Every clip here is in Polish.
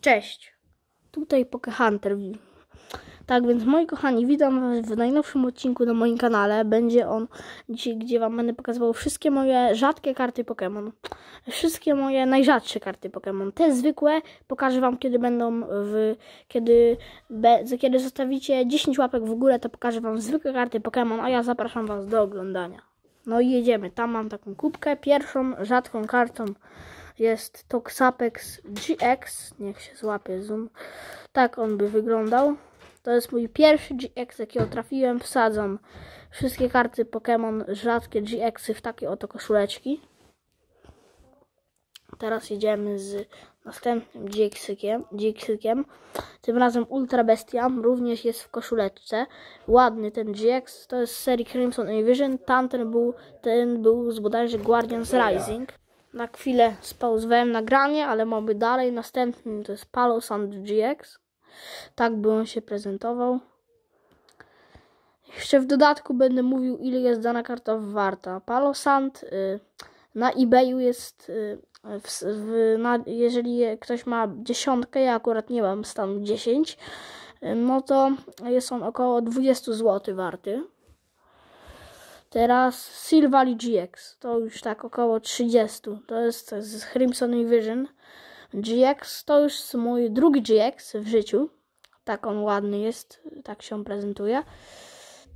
Cześć, tutaj Pokehunter. Tak więc moi kochani, witam was w najnowszym odcinku na moim kanale. Będzie on dzisiaj, gdzie wam będę pokazywał wszystkie moje rzadkie karty Pokémon. Wszystkie moje najrzadsze karty Pokémon. Te zwykłe pokażę wam, kiedy będą w... Kiedy, be, kiedy zostawicie 10 łapek w górę, to pokażę wam zwykłe karty Pokémon, a ja zapraszam was do oglądania. No i jedziemy. Tam mam taką kubkę, pierwszą rzadką kartą jest Toxapex GX, niech się złapie zoom. Tak on by wyglądał. To jest mój pierwszy GX, jaki trafiłem. Wsadzam wszystkie karty Pokémon, rzadkie GXy w takie oto koszuleczki. Teraz jedziemy z następnym GX-ykiem. Tym razem Ultra Bestia również jest w koszuleczce. Ładny ten GX, to jest z serii Crimson Invasion. Tamten był, ten był z bodajże Guardians Rising na chwilę spauzowałem nagranie, ale mamy dalej. Następnym to jest Palo GX. Tak by on się prezentował. Jeszcze w dodatku będę mówił, ile jest dana karta warta. Palo Sand y, na eBayu jest, y, w, w, na, jeżeli ktoś ma dziesiątkę, ja akurat nie mam stanu 10, y, no to jest on około 20 zł warty. Teraz Silvali GX, to już tak około 30, to jest z Crimson Vision. GX to już mój drugi GX w życiu, tak on ładny jest, tak się prezentuje.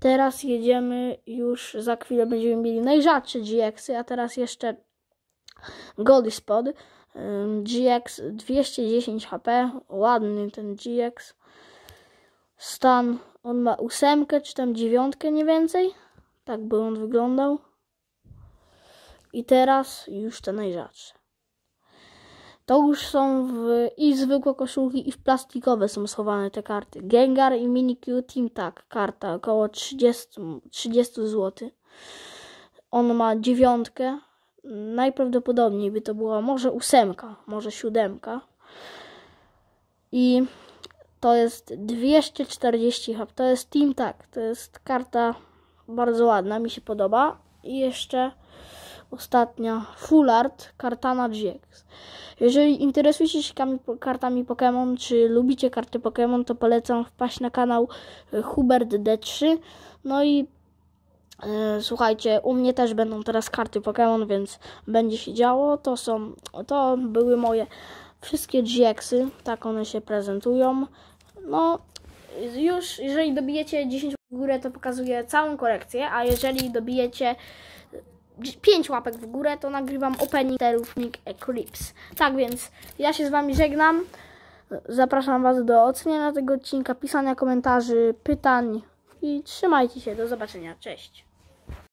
Teraz jedziemy już, za chwilę będziemy mieli najrzadsze GX, a teraz jeszcze Goldispod Spod. GX 210 HP, ładny ten GX. Stan, on ma ósemkę czy tam dziewiątkę nie więcej. Tak by on wyglądał. I teraz już te najrzadsze. To już są w, i zwykłe koszulki, i w plastikowe są schowane te karty. Gengar i Minikyu Team Tak, karta około 30, 30 zł. On ma dziewiątkę. Najprawdopodobniej by to była może ósemka, może siódemka. I to jest 240 hub. To jest Team Tak, to jest karta bardzo ładna, mi się podoba. I jeszcze ostatnia Full Art Kartana GX. Jeżeli interesujecie się kartami Pokémon, czy lubicie karty Pokémon, to polecam wpaść na kanał e, Hubert D3. No i e, słuchajcie, u mnie też będą teraz karty Pokémon, więc będzie się działo. To są, to były moje wszystkie GX-y, tak one się prezentują. No, już jeżeli dobijecie 10 górę, to pokazuje całą kolekcję, a jeżeli dobijecie 5 łapek w górę, to nagrywam opening terównik Eclipse. Tak więc ja się z Wami żegnam. Zapraszam Was do oceniania tego odcinka, pisania komentarzy, pytań i trzymajcie się. Do zobaczenia. Cześć.